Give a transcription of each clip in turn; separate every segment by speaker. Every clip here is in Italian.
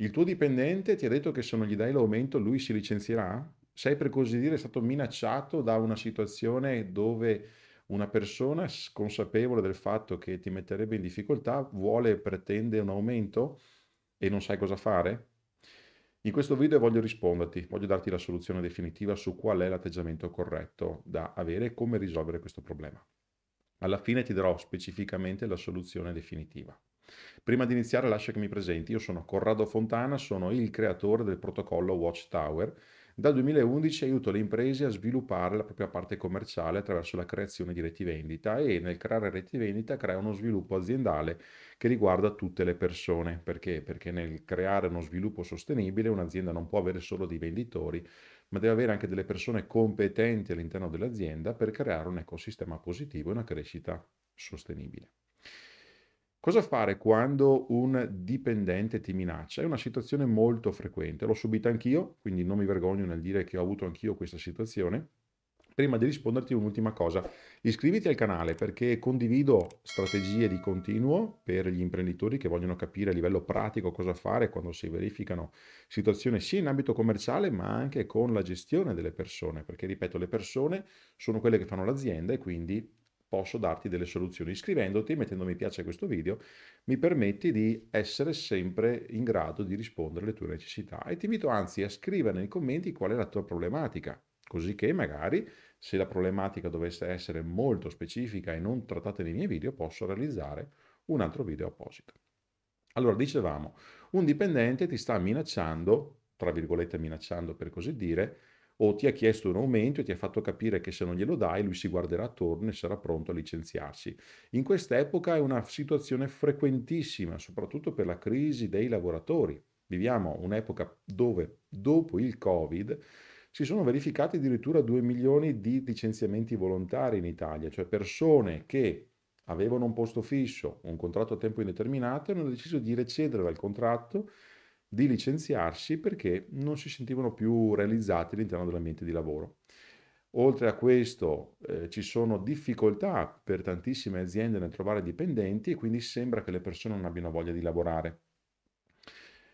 Speaker 1: Il tuo dipendente ti ha detto che se non gli dai l'aumento lui si licenzierà? Sei per così dire stato minacciato da una situazione dove una persona consapevole del fatto che ti metterebbe in difficoltà vuole e pretende un aumento e non sai cosa fare? In questo video voglio risponderti, voglio darti la soluzione definitiva su qual è l'atteggiamento corretto da avere e come risolvere questo problema. Alla fine ti darò specificamente la soluzione definitiva. Prima di iniziare lascia che mi presenti, io sono Corrado Fontana, sono il creatore del protocollo Watchtower. Dal 2011 aiuto le imprese a sviluppare la propria parte commerciale attraverso la creazione di reti vendita e nel creare reti vendita crea uno sviluppo aziendale che riguarda tutte le persone. Perché? Perché nel creare uno sviluppo sostenibile un'azienda non può avere solo dei venditori, ma deve avere anche delle persone competenti all'interno dell'azienda per creare un ecosistema positivo e una crescita sostenibile. Cosa fare quando un dipendente ti minaccia? È una situazione molto frequente, l'ho subita anch'io, quindi non mi vergogno nel dire che ho avuto anch'io questa situazione. Prima di risponderti un'ultima cosa, iscriviti al canale perché condivido strategie di continuo per gli imprenditori che vogliono capire a livello pratico cosa fare quando si verificano situazioni sia in ambito commerciale ma anche con la gestione delle persone, perché ripeto, le persone sono quelle che fanno l'azienda e quindi posso darti delle soluzioni. Iscrivendoti, mettendo mi piace a questo video, mi permetti di essere sempre in grado di rispondere alle tue necessità e ti invito anzi a scrivere nei commenti qual è la tua problematica, così che magari se la problematica dovesse essere molto specifica e non trattata nei miei video, posso realizzare un altro video apposito. Allora, dicevamo, un dipendente ti sta minacciando, tra virgolette minacciando per così dire, o ti ha chiesto un aumento e ti ha fatto capire che se non glielo dai lui si guarderà attorno e sarà pronto a licenziarsi. In quest'epoca è una situazione frequentissima, soprattutto per la crisi dei lavoratori. Viviamo un'epoca dove dopo il Covid si sono verificati addirittura 2 milioni di licenziamenti volontari in Italia, cioè persone che avevano un posto fisso, un contratto a tempo indeterminato e hanno deciso di recedere dal contratto di licenziarsi perché non si sentivano più realizzati all'interno dell'ambiente di lavoro. Oltre a questo eh, ci sono difficoltà per tantissime aziende nel trovare dipendenti e quindi sembra che le persone non abbiano voglia di lavorare.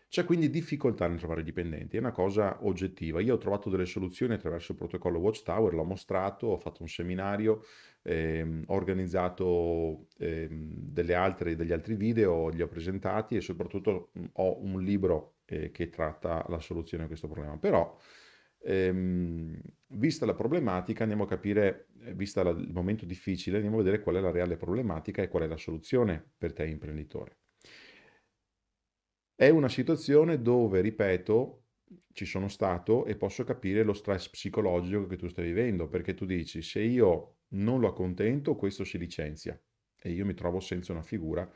Speaker 1: C'è quindi difficoltà nel trovare dipendenti, è una cosa oggettiva. Io ho trovato delle soluzioni attraverso il protocollo Watchtower, l'ho mostrato, ho fatto un seminario, ehm, ho organizzato ehm, altre, degli altri video, li ho presentati e soprattutto ho un libro eh, che tratta la soluzione a questo problema. Però, ehm, vista la problematica, andiamo a capire, eh, vista la, il momento difficile, andiamo a vedere qual è la reale problematica e qual è la soluzione per te imprenditore. È una situazione dove, ripeto, ci sono stato e posso capire lo stress psicologico che tu stai vivendo, perché tu dici se io non lo accontento, questo si licenzia e io mi trovo senza una figura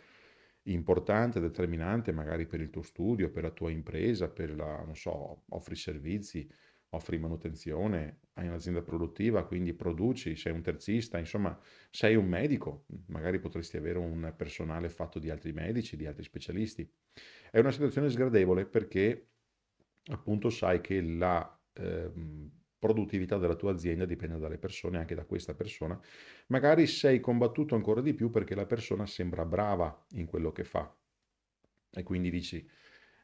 Speaker 1: importante, determinante magari per il tuo studio, per la tua impresa, per la, non so, offri servizi, offri manutenzione, hai un'azienda produttiva, quindi produci, sei un terzista, insomma sei un medico, magari potresti avere un personale fatto di altri medici, di altri specialisti. È una situazione sgradevole perché appunto sai che la eh, produttività della tua azienda dipende dalle persone, anche da questa persona. Magari sei combattuto ancora di più perché la persona sembra brava in quello che fa e quindi dici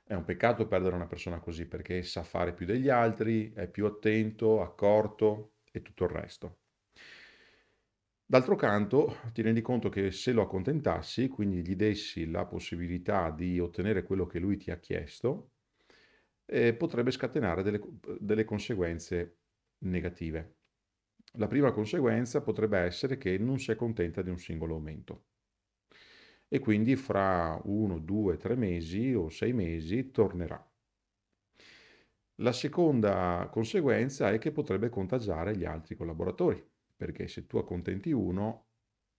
Speaker 1: è un peccato perdere una persona così perché sa fare più degli altri, è più attento, accorto e tutto il resto. D'altro canto ti rendi conto che se lo accontentassi, quindi gli dessi la possibilità di ottenere quello che lui ti ha chiesto, eh, potrebbe scatenare delle, delle conseguenze negative. La prima conseguenza potrebbe essere che non si accontenta di un singolo aumento e quindi fra uno, due, tre mesi o sei mesi tornerà. La seconda conseguenza è che potrebbe contagiare gli altri collaboratori, perché se tu accontenti uno,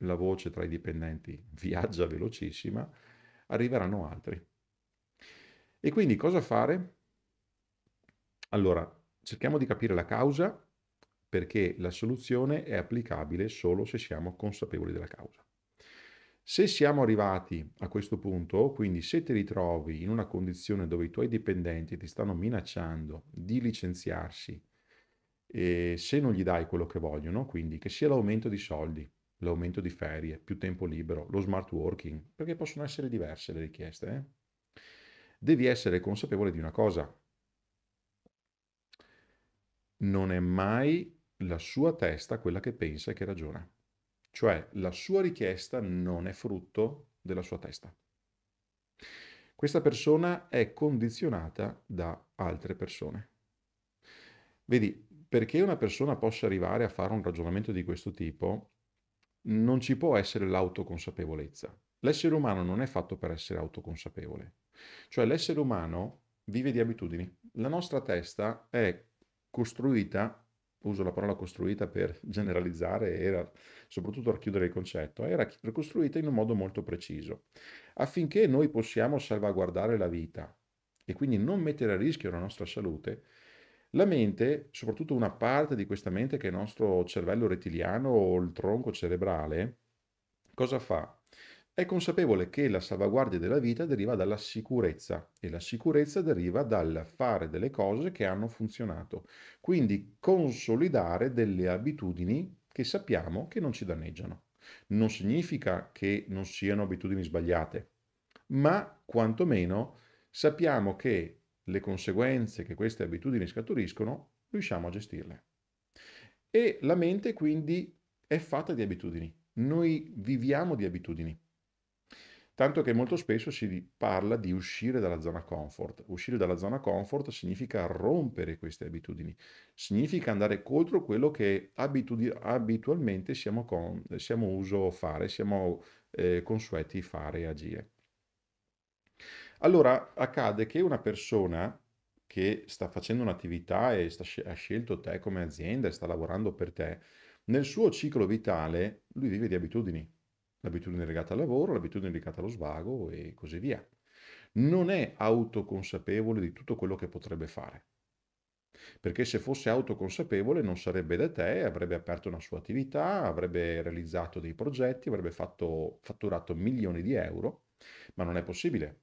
Speaker 1: la voce tra i dipendenti viaggia velocissima, arriveranno altri. E quindi cosa fare? Allora, cerchiamo di capire la causa perché la soluzione è applicabile solo se siamo consapevoli della causa. Se siamo arrivati a questo punto, quindi se ti ritrovi in una condizione dove i tuoi dipendenti ti stanno minacciando di licenziarsi e se non gli dai quello che vogliono, quindi che sia l'aumento di soldi, l'aumento di ferie, più tempo libero, lo smart working, perché possono essere diverse le richieste, eh? devi essere consapevole di una cosa. Non è mai la sua testa quella che pensa e che ragiona cioè la sua richiesta non è frutto della sua testa. Questa persona è condizionata da altre persone. Vedi, perché una persona possa arrivare a fare un ragionamento di questo tipo, non ci può essere l'autoconsapevolezza. L'essere umano non è fatto per essere autoconsapevole. Cioè l'essere umano vive di abitudini. La nostra testa è costruita uso la parola costruita per generalizzare, era soprattutto per chiudere il concetto, era costruita in un modo molto preciso, affinché noi possiamo salvaguardare la vita e quindi non mettere a rischio la nostra salute, la mente, soprattutto una parte di questa mente che è il nostro cervello rettiliano o il tronco cerebrale, cosa fa? è consapevole che la salvaguardia della vita deriva dalla sicurezza e la sicurezza deriva dal fare delle cose che hanno funzionato, quindi consolidare delle abitudini che sappiamo che non ci danneggiano. Non significa che non siano abitudini sbagliate, ma quantomeno sappiamo che le conseguenze che queste abitudini scaturiscono riusciamo a gestirle. E la mente quindi è fatta di abitudini, noi viviamo di abitudini tanto che molto spesso si parla di uscire dalla zona comfort. Uscire dalla zona comfort significa rompere queste abitudini, significa andare contro quello che abitud- abitualmente siamo, con- siamo, uso fare, siamo eh, consueti fare e agire. Allora accade che una persona che sta facendo un'attività e sc- ha scelto te come azienda e sta lavorando per te, nel suo ciclo vitale lui vive di abitudini l'abitudine legata al lavoro, l'abitudine legata allo svago e così via. Non è autoconsapevole di tutto quello che potrebbe fare, perché se fosse autoconsapevole non sarebbe da te, avrebbe aperto una sua attività, avrebbe realizzato dei progetti, avrebbe fatto, fatturato milioni di euro, ma non è possibile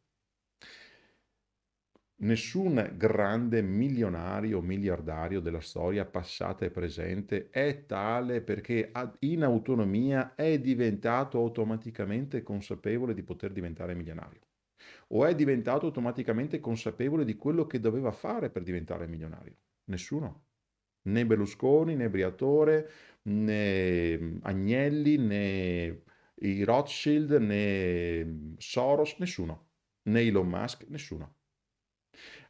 Speaker 1: Nessun grande milionario o miliardario della storia passata e presente è tale perché in autonomia è diventato automaticamente consapevole di poter diventare milionario o è diventato automaticamente consapevole di quello che doveva fare per diventare milionario. Nessuno. Né Berlusconi, né Briatore, né Agnelli, né i Rothschild, né Soros, nessuno. Né Elon Musk, nessuno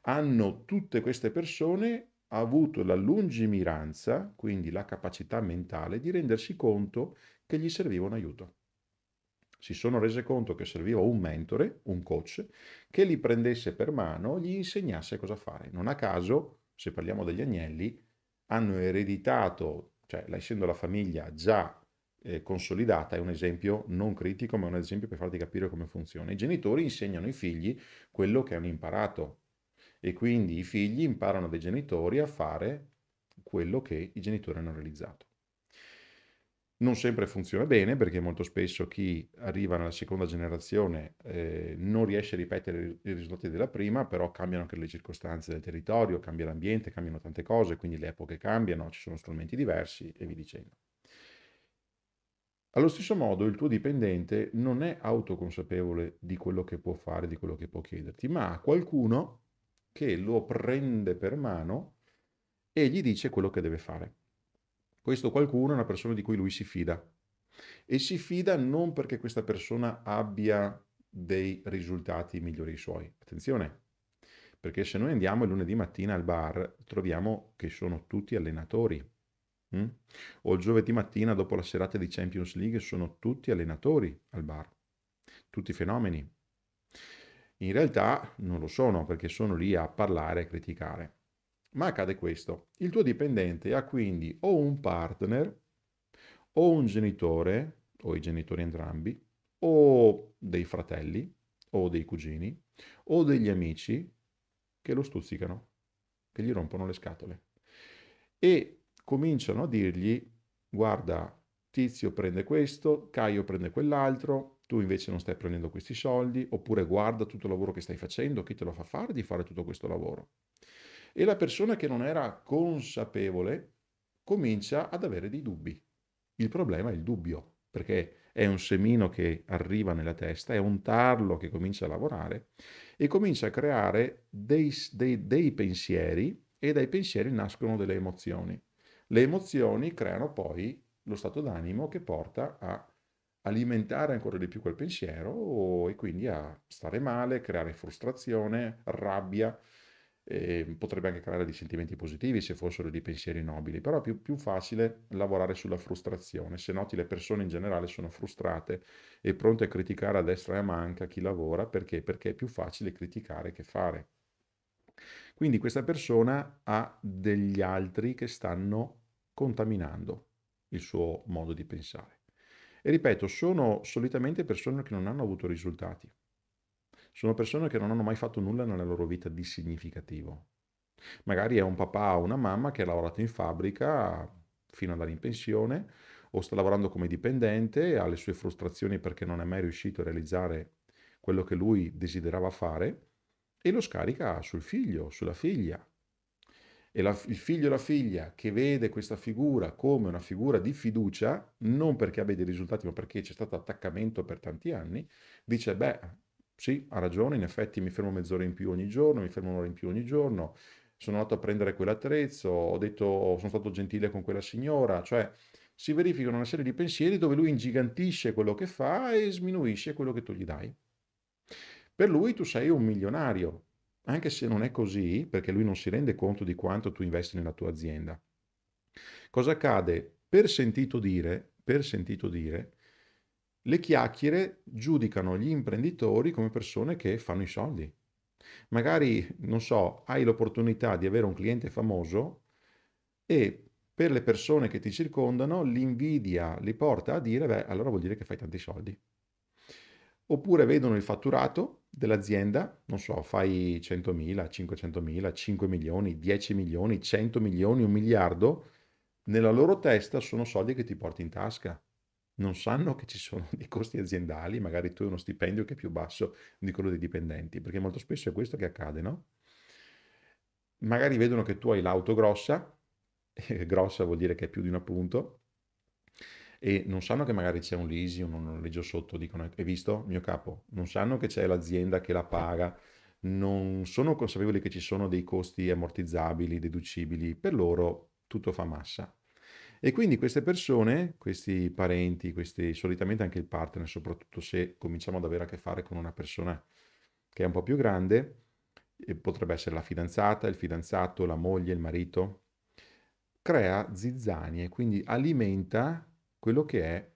Speaker 1: hanno tutte queste persone avuto la lungimiranza, quindi la capacità mentale di rendersi conto che gli serviva un aiuto. Si sono rese conto che serviva un mentore, un coach, che li prendesse per mano, gli insegnasse cosa fare. Non a caso, se parliamo degli agnelli, hanno ereditato, cioè essendo la famiglia già eh, consolidata, è un esempio non critico, ma è un esempio per farti capire come funziona. I genitori insegnano ai figli quello che hanno imparato e quindi i figli imparano dai genitori a fare quello che i genitori hanno realizzato. Non sempre funziona bene perché molto spesso chi arriva nella seconda generazione eh, non riesce a ripetere i risultati della prima, però cambiano anche le circostanze del territorio, cambia l'ambiente, cambiano tante cose, quindi le epoche cambiano, ci sono strumenti diversi e vi dicendo. Allo stesso modo il tuo dipendente non è autoconsapevole di quello che può fare, di quello che può chiederti, ma qualcuno che lo prende per mano e gli dice quello che deve fare. Questo qualcuno è una persona di cui lui si fida e si fida non perché questa persona abbia dei risultati migliori i suoi. Attenzione, perché se noi andiamo il lunedì mattina al bar troviamo che sono tutti allenatori. Mm? O il giovedì mattina dopo la serata di Champions League sono tutti allenatori al bar, tutti fenomeni. In realtà non lo sono perché sono lì a parlare e criticare. Ma accade questo. Il tuo dipendente ha quindi o un partner, o un genitore, o i genitori entrambi, o dei fratelli, o dei cugini, o degli amici che lo stuzzicano, che gli rompono le scatole. E cominciano a dirgli, guarda, Tizio prende questo, Caio prende quell'altro, tu invece non stai prendendo questi soldi, oppure guarda tutto il lavoro che stai facendo, chi te lo fa fare di fare tutto questo lavoro. E la persona che non era consapevole comincia ad avere dei dubbi. Il problema è il dubbio, perché è un semino che arriva nella testa, è un tarlo che comincia a lavorare e comincia a creare dei, dei, dei pensieri e dai pensieri nascono delle emozioni. Le emozioni creano poi lo stato d'animo che porta a alimentare ancora di più quel pensiero e quindi a stare male, creare frustrazione, rabbia, ehm, potrebbe anche creare dei sentimenti positivi se fossero dei pensieri nobili, però è più, più facile lavorare sulla frustrazione, se noti le persone in generale sono frustrate e pronte a criticare a destra e a manca chi lavora, perché? Perché è più facile criticare che fare. Quindi questa persona ha degli altri che stanno contaminando il suo modo di pensare. E ripeto, sono solitamente persone che non hanno avuto risultati. Sono persone che non hanno mai fatto nulla nella loro vita di significativo. Magari è un papà o una mamma che ha lavorato in fabbrica fino ad andare in pensione o sta lavorando come dipendente, ha le sue frustrazioni perché non è mai riuscito a realizzare quello che lui desiderava fare e lo scarica sul figlio, sulla figlia, e la, il figlio e la figlia che vede questa figura come una figura di fiducia, non perché abbia dei risultati, ma perché c'è stato attaccamento per tanti anni, dice, beh, sì, ha ragione, in effetti mi fermo mezz'ora in più ogni giorno, mi fermo un'ora in più ogni giorno, sono andato a prendere quell'attrezzo, ho detto, sono stato gentile con quella signora, cioè si verificano una serie di pensieri dove lui ingigantisce quello che fa e sminuisce quello che tu gli dai. Per lui tu sei un milionario, anche se non è così, perché lui non si rende conto di quanto tu investi nella tua azienda. Cosa accade? Per sentito dire, per sentito dire, le chiacchiere giudicano gli imprenditori come persone che fanno i soldi. Magari, non so, hai l'opportunità di avere un cliente famoso e per le persone che ti circondano l'invidia li porta a dire, beh, allora vuol dire che fai tanti soldi oppure vedono il fatturato dell'azienda, non so, fai 100.000, 500.000, 5 milioni, 10 milioni, 100 milioni, un miliardo, nella loro testa sono soldi che ti porti in tasca. Non sanno che ci sono dei costi aziendali, magari tu hai uno stipendio che è più basso di quello dei dipendenti, perché molto spesso è questo che accade, no? Magari vedono che tu hai l'auto grossa, grossa vuol dire che è più di un appunto, e non sanno che magari c'è un leasing o un noleggio sotto, dicono hai visto mio capo, non sanno che c'è l'azienda che la paga, non sono consapevoli che ci sono dei costi ammortizzabili, deducibili, per loro tutto fa massa. E quindi queste persone, questi parenti, questi, solitamente anche il partner, soprattutto se cominciamo ad avere a che fare con una persona che è un po' più grande, potrebbe essere la fidanzata, il fidanzato, la moglie, il marito, crea zizzanie, quindi alimenta quello che è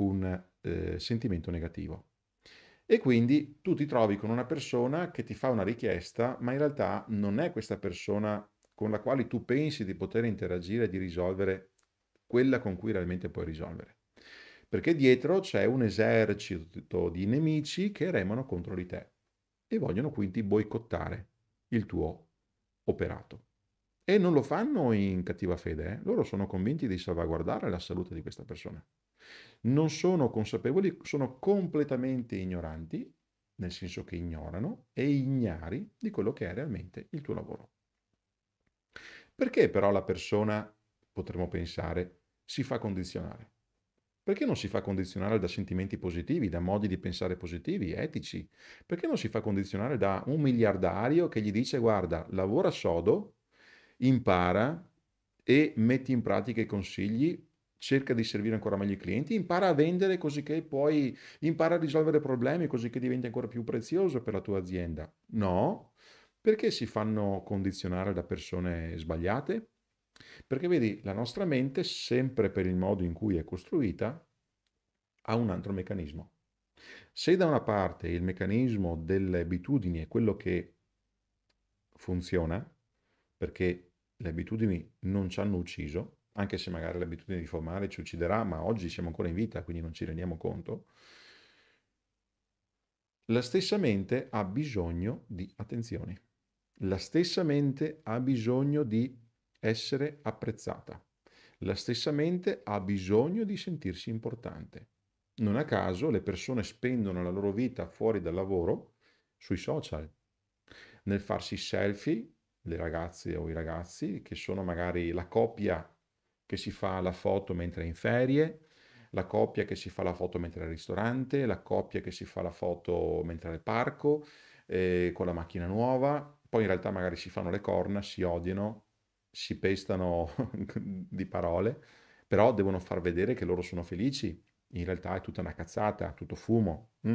Speaker 1: un eh, sentimento negativo. E quindi tu ti trovi con una persona che ti fa una richiesta, ma in realtà non è questa persona con la quale tu pensi di poter interagire e di risolvere quella con cui realmente puoi risolvere. Perché dietro c'è un esercito di nemici che remano contro di te e vogliono quindi boicottare il tuo operato. E non lo fanno in cattiva fede, eh? loro sono convinti di salvaguardare la salute di questa persona. Non sono consapevoli, sono completamente ignoranti, nel senso che ignorano e ignari di quello che è realmente il tuo lavoro. Perché però la persona, potremmo pensare, si fa condizionare? Perché non si fa condizionare da sentimenti positivi, da modi di pensare positivi, etici? Perché non si fa condizionare da un miliardario che gli dice guarda, lavora sodo impara e metti in pratica i consigli, cerca di servire ancora meglio i clienti, impara a vendere così che poi impara a risolvere problemi così che diventi ancora più prezioso per la tua azienda. No, perché si fanno condizionare da persone sbagliate? Perché vedi, la nostra mente, sempre per il modo in cui è costruita, ha un altro meccanismo. Se da una parte il meccanismo delle abitudini è quello che funziona, perché le abitudini non ci hanno ucciso, anche se magari l'abitudine di formare ci ucciderà, ma oggi siamo ancora in vita, quindi non ci rendiamo conto, la stessa mente ha bisogno di attenzione. La stessa mente ha bisogno di essere apprezzata. La stessa mente ha bisogno di sentirsi importante. Non a caso le persone spendono la loro vita fuori dal lavoro sui social, nel farsi selfie le ragazze o i ragazzi, che sono magari la coppia che si fa la foto mentre è in ferie, la coppia che si fa la foto mentre è al ristorante, la coppia che si fa la foto mentre è al parco, eh, con la macchina nuova, poi in realtà magari si fanno le corna, si odiano, si pestano di parole, però devono far vedere che loro sono felici. In realtà è tutta una cazzata, tutto fumo. Mm?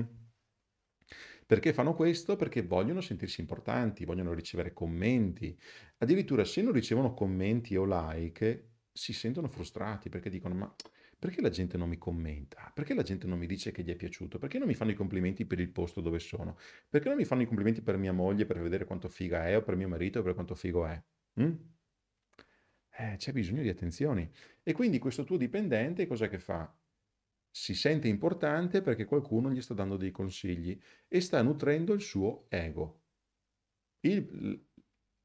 Speaker 1: Perché fanno questo? Perché vogliono sentirsi importanti, vogliono ricevere commenti. Addirittura se non ricevono commenti o like, si sentono frustrati perché dicono ma perché la gente non mi commenta? Perché la gente non mi dice che gli è piaciuto? Perché non mi fanno i complimenti per il posto dove sono? Perché non mi fanno i complimenti per mia moglie per vedere quanto figa è o per mio marito per quanto figo è? Mm? Eh, c'è bisogno di attenzioni. E quindi questo tuo dipendente cosa che fa? si sente importante perché qualcuno gli sta dando dei consigli e sta nutrendo il suo ego. Il,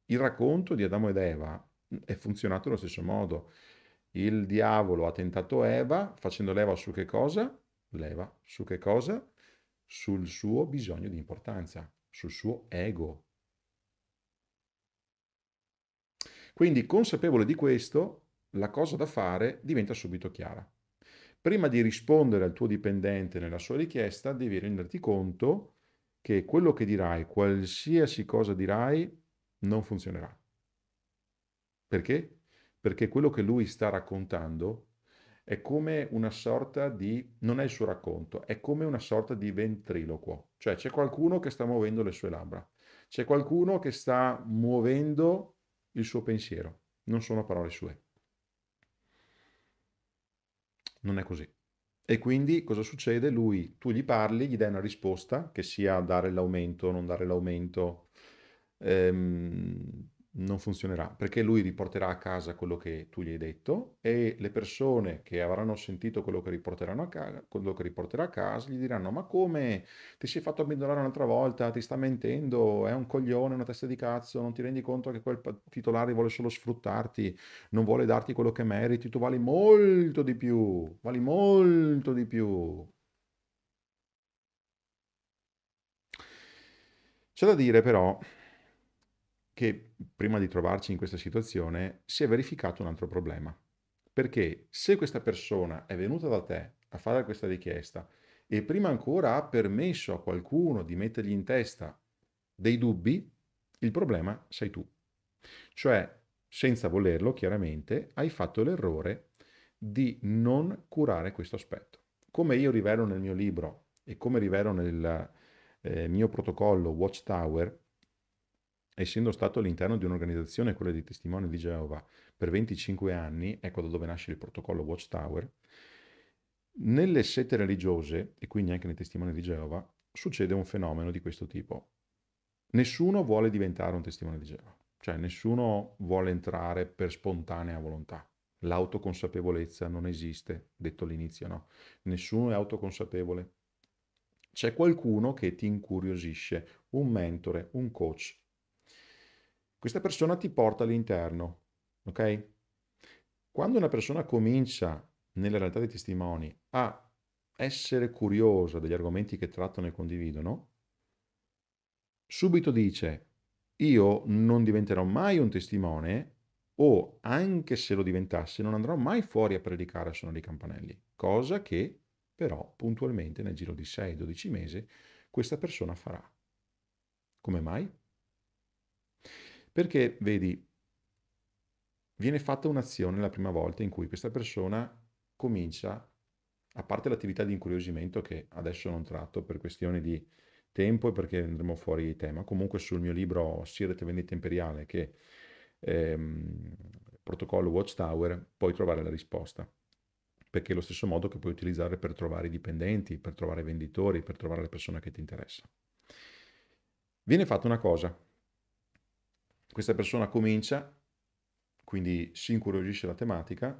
Speaker 1: il racconto di Adamo ed Eva mm, è funzionato allo stesso modo. Il diavolo ha tentato Eva facendo leva su che cosa? Leva su che cosa? Sul suo bisogno di importanza, sul suo ego. Quindi consapevole di questo, la cosa da fare diventa subito chiara. Prima di rispondere al tuo dipendente nella sua richiesta, devi renderti conto che quello che dirai, qualsiasi cosa dirai, non funzionerà. Perché? Perché quello che lui sta raccontando è come una sorta di, non è il suo racconto, è come una sorta di ventriloquo, cioè c'è qualcuno che sta muovendo le sue labbra, c'è qualcuno che sta muovendo il suo pensiero, non sono parole sue. Non è così. E quindi cosa succede? Lui, tu gli parli, gli dai una risposta, che sia dare l'aumento, non dare l'aumento, ehm, non funzionerà perché lui riporterà a casa quello che tu gli hai detto e le persone che avranno sentito quello che, riporteranno a casa, quello che riporterà a casa gli diranno ma come ti sei fatto abbandonare un'altra volta, ti sta mentendo, è un coglione, una testa di cazzo, non ti rendi conto che quel titolare vuole solo sfruttarti, non vuole darti quello che meriti, tu vali molto di più, vali molto di più. C'è da dire però che prima di trovarci in questa situazione si è verificato un altro problema. Perché se questa persona è venuta da te a fare questa richiesta e prima ancora ha permesso a qualcuno di mettergli in testa dei dubbi, il problema sei tu. Cioè, senza volerlo, chiaramente, hai fatto l'errore di non curare questo aspetto. Come io rivelo nel mio libro e come rivelo nel eh, mio protocollo Watchtower, essendo stato all'interno di un'organizzazione, quella dei testimoni di Geova, per 25 anni, ecco da dove nasce il protocollo Watchtower, nelle sette religiose, e quindi anche nei testimoni di Geova, succede un fenomeno di questo tipo. Nessuno vuole diventare un testimone di Geova, cioè nessuno vuole entrare per spontanea volontà. L'autoconsapevolezza non esiste, detto all'inizio, no? Nessuno è autoconsapevole. C'è qualcuno che ti incuriosisce, un mentore, un coach, questa persona ti porta all'interno, ok? Quando una persona comincia nella realtà dei testimoni a essere curiosa degli argomenti che trattano e condividono, subito dice io non diventerò mai un testimone o anche se lo diventasse non andrò mai fuori a predicare a suonare i campanelli, cosa che però puntualmente nel giro di 6-12 mesi questa persona farà. Come mai? Perché, vedi, viene fatta un'azione la prima volta in cui questa persona comincia, a parte l'attività di incuriosimento che adesso non tratto per questioni di tempo e perché andremo fuori tema, comunque sul mio libro Siret Vendita Imperiale che ehm, protocollo Watchtower puoi trovare la risposta perché è lo stesso modo che puoi utilizzare per trovare i dipendenti, per trovare i venditori, per trovare le persone che ti interessano. Viene fatta una cosa, questa persona comincia, quindi si incuriosisce la tematica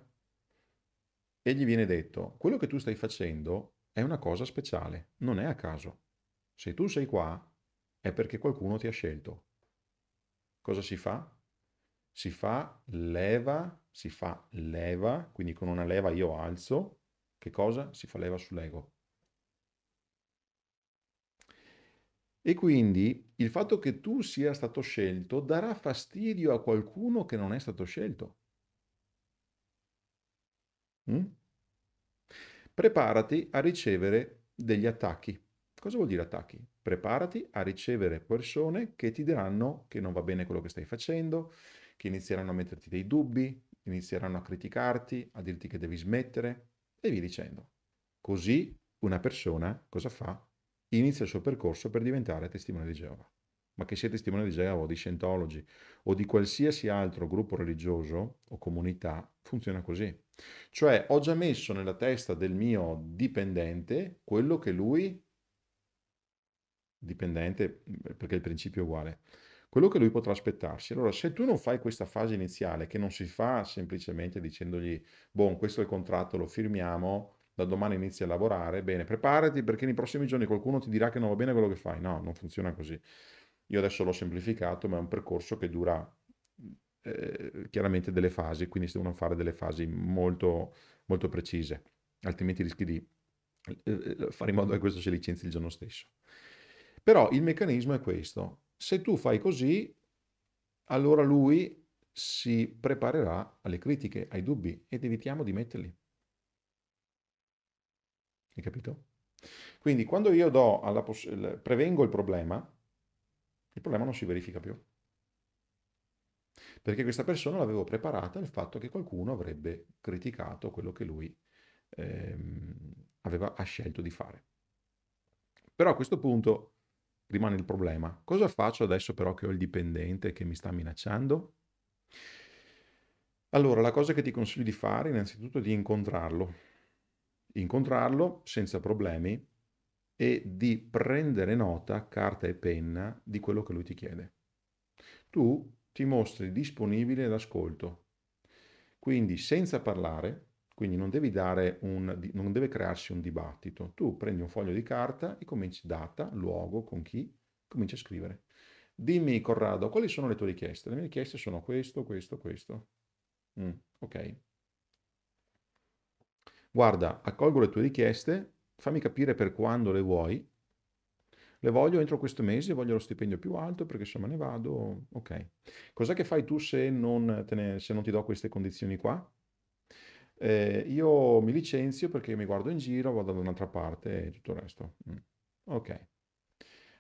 Speaker 1: e gli viene detto, quello che tu stai facendo è una cosa speciale, non è a caso. Se tu sei qua è perché qualcuno ti ha scelto. Cosa si fa? Si fa leva, si fa leva, quindi con una leva io alzo, che cosa? Si fa leva sull'ego. E quindi il fatto che tu sia stato scelto darà fastidio a qualcuno che non è stato scelto. Mm? Preparati a ricevere degli attacchi. Cosa vuol dire attacchi? Preparati a ricevere persone che ti diranno che non va bene quello che stai facendo, che inizieranno a metterti dei dubbi, inizieranno a criticarti, a dirti che devi smettere e via dicendo. Così una persona cosa fa? inizia il suo percorso per diventare testimone di Geova. Ma che sia testimone di Geova o di Scientology o di qualsiasi altro gruppo religioso o comunità, funziona così. Cioè ho già messo nella testa del mio dipendente quello che lui, dipendente perché il principio è uguale, quello che lui potrà aspettarsi. Allora, se tu non fai questa fase iniziale, che non si fa semplicemente dicendogli, buon, questo è il contratto, lo firmiamo, da domani inizi a lavorare, bene, preparati perché nei prossimi giorni qualcuno ti dirà che non va bene quello che fai. No, non funziona così. Io adesso l'ho semplificato, ma è un percorso che dura eh, chiaramente delle fasi, quindi si devono fare delle fasi molto, molto precise, altrimenti rischi di eh, fare in modo che questo si licenzi il giorno stesso. Però il meccanismo è questo. Se tu fai così, allora lui si preparerà alle critiche, ai dubbi ed evitiamo di metterli. Hai capito? Quindi quando io poss- prevengo il problema, il problema non si verifica più. Perché questa persona l'avevo preparata al fatto che qualcuno avrebbe criticato quello che lui ehm, aveva scelto di fare. Però a questo punto rimane il problema. Cosa faccio adesso però che ho il dipendente che mi sta minacciando? Allora, la cosa che ti consiglio di fare innanzitutto è di incontrarlo incontrarlo senza problemi e di prendere nota, carta e penna, di quello che lui ti chiede. Tu ti mostri disponibile all'ascolto, quindi senza parlare, quindi non, un, non deve crearsi un dibattito. Tu prendi un foglio di carta e cominci data, luogo, con chi, cominci a scrivere. Dimmi, Corrado, quali sono le tue richieste? Le mie richieste sono questo, questo, questo. Mm, ok, guarda, accolgo le tue richieste, fammi capire per quando le vuoi, le voglio entro questo mese, voglio lo stipendio più alto perché se me ne vado, ok. Cos'è che fai tu se non, ne, se non ti do queste condizioni qua? Eh, io mi licenzio perché mi guardo in giro, vado da un'altra parte e tutto il resto. Mm. Ok.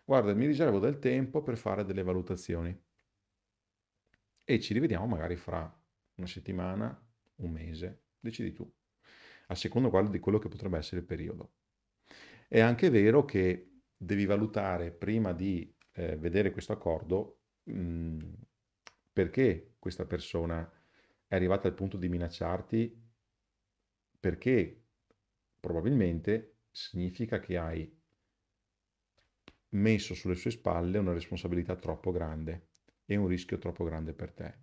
Speaker 1: Guarda, mi riservo del tempo per fare delle valutazioni. E ci rivediamo magari fra una settimana, un mese, decidi tu a seconda quale di quello che potrebbe essere il periodo. È anche vero che devi valutare prima di eh, vedere questo accordo mh, mm, perché questa persona è arrivata al punto di minacciarti, perché probabilmente significa che hai messo sulle sue spalle una responsabilità troppo grande e un rischio troppo grande per te.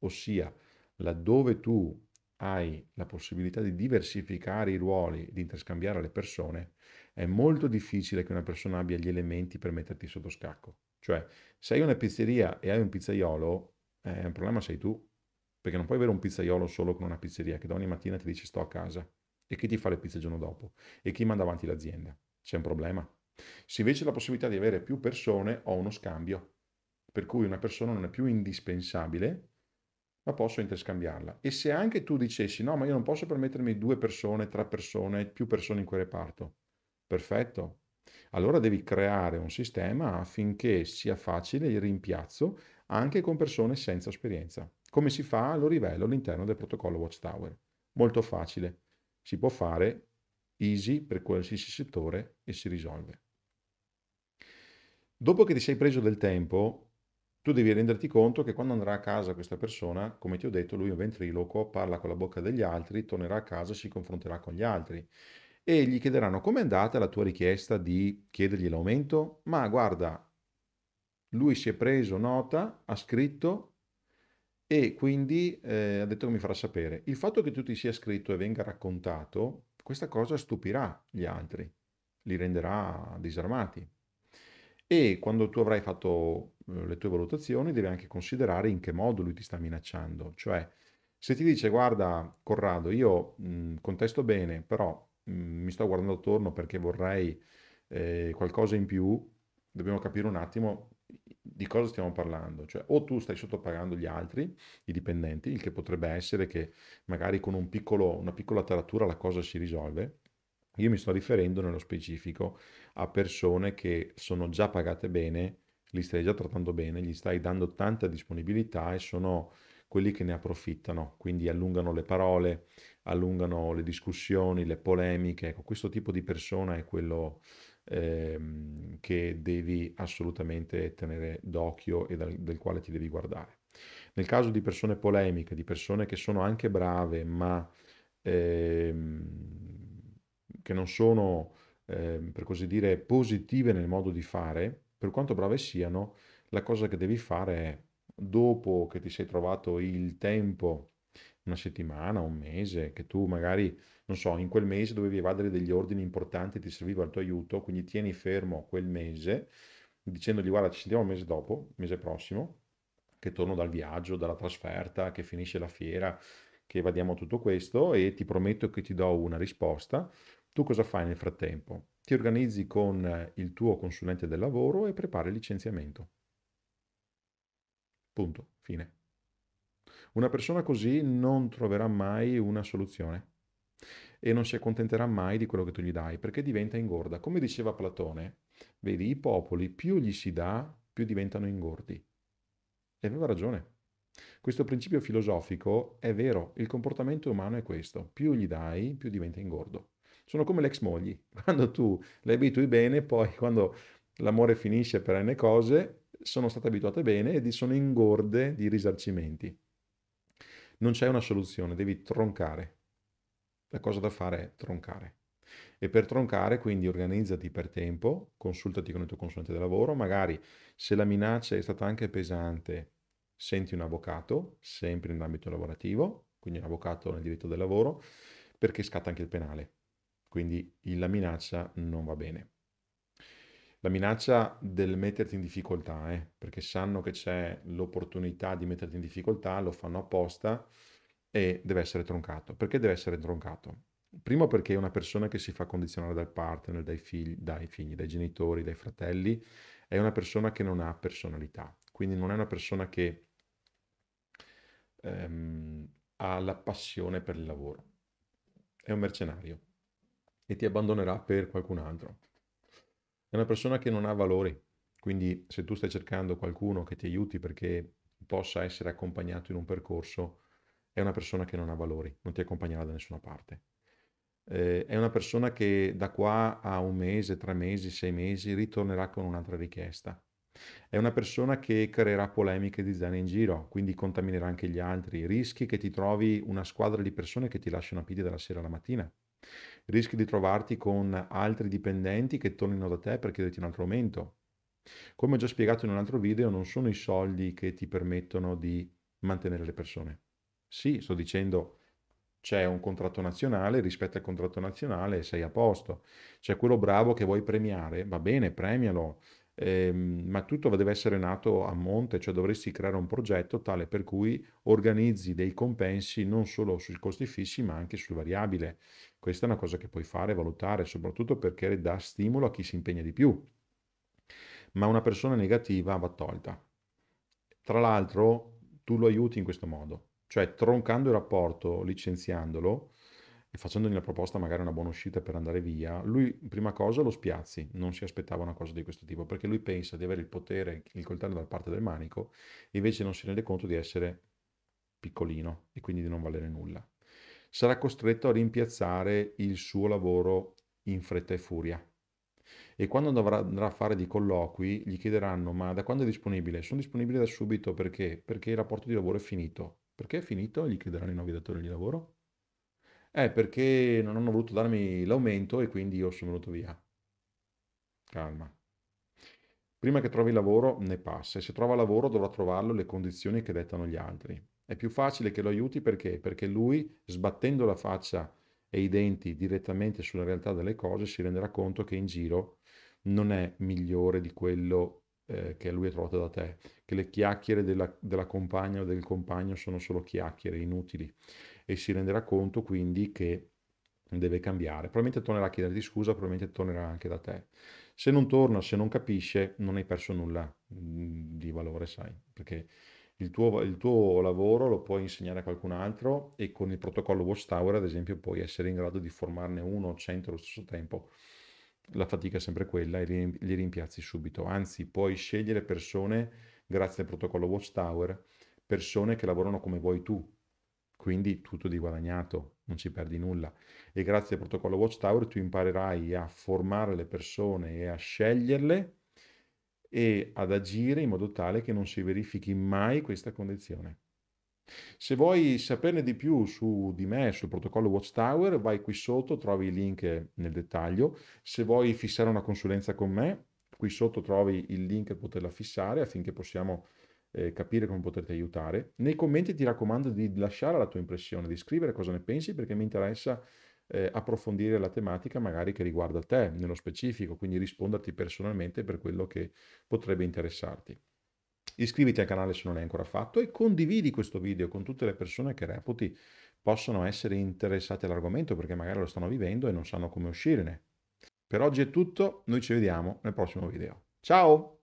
Speaker 1: Ossia, laddove tu hai la possibilità di diversificare i ruoli, di interscambiare le persone, è molto difficile che una persona abbia gli elementi per metterti sotto scacco. Cioè, se hai una pizzeria e hai un pizzaiolo, eh, un problema sei tu, perché non puoi avere un pizzaiolo solo con una pizzeria che da ogni mattina ti dice sto a casa e chi ti fa le pizze il giorno dopo e chi manda avanti l'azienda. C'è un problema. Se invece la possibilità di avere più persone, ho uno scambio, per cui una persona non è più indispensabile, ma posso interscambiarla. E se anche tu dicessi no, ma io non posso permettermi due persone, tre persone, più persone in quel reparto, perfetto. Allora devi creare un sistema affinché sia facile il rimpiazzo anche con persone senza esperienza. Come si fa? Lo rivelo all'interno del protocollo Watchtower. Molto facile. Si può fare easy per qualsiasi settore e si risolve. Dopo che ti sei preso del tempo, tu devi renderti conto che quando andrà a casa questa persona, come ti ho detto, lui è un ventriloquo, parla con la bocca degli altri, tornerà a casa e si confronterà con gli altri e gli chiederanno com'è andata la tua richiesta di chiedergli l'aumento? Ma guarda, lui si è preso nota, ha scritto e quindi eh, ha detto che mi farà sapere. Il fatto che tu ti sia scritto e venga raccontato, questa cosa stupirà gli altri, li renderà disarmati. E quando tu avrai fatto eh, le tue valutazioni, devi anche considerare in che modo lui ti sta minacciando. Cioè, se ti dice guarda Corrado, io mh, contesto bene, però mh, mi sto guardando attorno perché vorrei eh, qualcosa in più, dobbiamo capire un attimo di cosa stiamo parlando, cioè o tu stai sottopagando gli altri, i dipendenti, il che potrebbe essere che magari con un piccolo, una piccola taratura la cosa si risolve. Io mi sto riferendo nello specifico a persone che sono già pagate bene li stai già trattando bene, gli stai dando tanta disponibilità e sono quelli che ne approfittano, quindi allungano le parole, allungano le discussioni, le polemiche. Ecco, questo tipo di persona è quello ehm, che devi assolutamente tenere d'occhio e dal, del quale ti devi guardare. Nel caso di persone polemiche, di persone che sono anche brave, ma ehm, che non sono, ehm, per così dire, positive nel modo di fare, per quanto brave siano, la cosa che devi fare è, dopo che ti sei trovato il tempo, una settimana, un mese, che tu magari, non so, in quel mese dovevi evadere degli ordini importanti, ti serviva il tuo aiuto, quindi tieni fermo quel mese, dicendogli guarda ci sentiamo il mese dopo, mese prossimo, che torno dal viaggio, dalla trasferta, che finisce la fiera, che evadiamo tutto questo e ti prometto che ti do una risposta. Tu cosa fai nel frattempo? Ti organizzi con eh, il tuo consulente del lavoro e prepari il licenziamento. Punto. Fine. Una persona così non troverà mai una soluzione e non si accontenterà mai di quello che tu gli dai perché diventa ingorda. Come diceva Platone, vedi, i popoli più gli si dà, più diventano ingordi. E aveva ragione. Questo principio filosofico è vero, il comportamento umano è questo, più gli dai, più diventa ingordo. Sono come le ex mogli. Quando tu le abitui bene, poi quando l'amore finisce per n cose, sono state abituate bene e sono ingorde di risarcimenti. Non c'è una soluzione, devi troncare. La cosa da fare è troncare. E per troncare, quindi organizzati per tempo, consultati con il tuo consulente del lavoro, magari se la minaccia è stata anche pesante, senti un avvocato, sempre in ambito lavorativo, quindi un avvocato nel diritto del lavoro, perché scatta anche il penale. Quindi la minaccia non va bene. La minaccia del metterti in difficoltà, eh, perché sanno che c'è l'opportunità di metterti in difficoltà, lo fanno apposta e deve essere troncato. Perché deve essere troncato? Primo perché è una persona che si fa condizionare dal partner, dai figli, dai, figli, dai genitori, dai fratelli, è una persona che non ha personalità, quindi non è una persona che ehm, ha la passione per il lavoro, è un mercenario e ti abbandonerà per qualcun altro. È una persona che non ha valori, quindi se tu stai cercando qualcuno che ti aiuti perché possa essere accompagnato in un percorso, è una persona che non ha valori, non ti accompagnerà da nessuna parte. Eh, è una persona che da qua a un mese, tre mesi, sei mesi ritornerà con un'altra richiesta. È una persona che creerà polemiche di zane in giro, quindi contaminerà anche gli altri. Rischi che ti trovi una squadra di persone che ti lasciano a piedi dalla sera alla mattina rischi di trovarti con altri dipendenti che tornino da te per chiederti un altro aumento. Come ho già spiegato in un altro video, non sono i soldi che ti permettono di mantenere le persone. Sì, sto dicendo c'è un contratto nazionale, rispetto al contratto nazionale sei a posto. C'è quello bravo che vuoi premiare, va bene, premialo, eh, ma tutto deve essere nato a monte, cioè dovresti creare un progetto tale per cui organizzi dei compensi non solo sui costi fissi ma anche sul variabile. Questa è una cosa che puoi fare, valutare, soprattutto perché dà stimolo a chi si impegna di più. Ma una persona negativa va tolta. Tra l'altro, tu lo aiuti in questo modo, cioè troncando il rapporto, licenziandolo, e facendogli la proposta magari una buona uscita per andare via, lui prima cosa lo spiazzi, non si aspettava una cosa di questo tipo, perché lui pensa di avere il potere, il coltello dalla parte del manico, invece non si rende conto di essere piccolino e quindi di non valere nulla sarà costretto a rimpiazzare il suo lavoro in fretta e furia. E quando andrà a fare dei colloqui gli chiederanno ma da quando è disponibile? Sono disponibile da subito perché? Perché il rapporto di lavoro è finito. Perché è finito? Gli chiederanno i nuovi datori di lavoro. È eh, perché non hanno voluto darmi l'aumento e quindi io sono venuto via. Calma. Prima che trovi lavoro ne passa e se trova lavoro dovrà trovarlo le condizioni che dettano gli altri. È più facile che lo aiuti perché? Perché lui, sbattendo la faccia e i denti direttamente sulla realtà delle cose, si renderà conto che in giro non è migliore di quello eh, che lui ha trovato da te, che le chiacchiere della, della compagna o del compagno sono solo chiacchiere inutili e si renderà conto quindi che deve cambiare. Probabilmente tornerà a chiederti scusa, probabilmente tornerà anche da te. Se non torna, se non capisce, non hai perso nulla mm, di valore, sai, perché il tuo, il tuo, lavoro lo puoi insegnare a qualcun altro e con il protocollo Watchtower, ad esempio, puoi essere in grado di formarne uno o cento allo stesso tempo. La fatica è sempre quella e li, rimpiazzi subito. Anzi, puoi scegliere persone, grazie al protocollo Watchtower, persone che lavorano come vuoi tu. Quindi tutto di guadagnato, non ci perdi nulla. E grazie al protocollo Watchtower tu imparerai a formare le persone e a sceglierle e ad agire in modo tale che non si verifichi mai questa condizione. Se vuoi saperne di più su di me, sul protocollo Watchtower, vai qui sotto, trovi i link nel dettaglio. Se vuoi fissare una consulenza con me, qui sotto trovi il link per poterla fissare affinché possiamo eh, capire come poterti aiutare. Nei commenti ti raccomando di lasciare la tua impressione, di scrivere cosa ne pensi perché mi interessa eh, approfondire la tematica magari che riguarda te nello specifico, quindi risponderti personalmente per quello che potrebbe interessarti. Iscriviti al canale se non l'hai ancora fatto e condividi questo video con tutte le persone che reputi possono essere interessate all'argomento perché magari lo stanno vivendo e non sanno come uscirne. Per oggi è tutto, noi ci vediamo nel prossimo video. Ciao!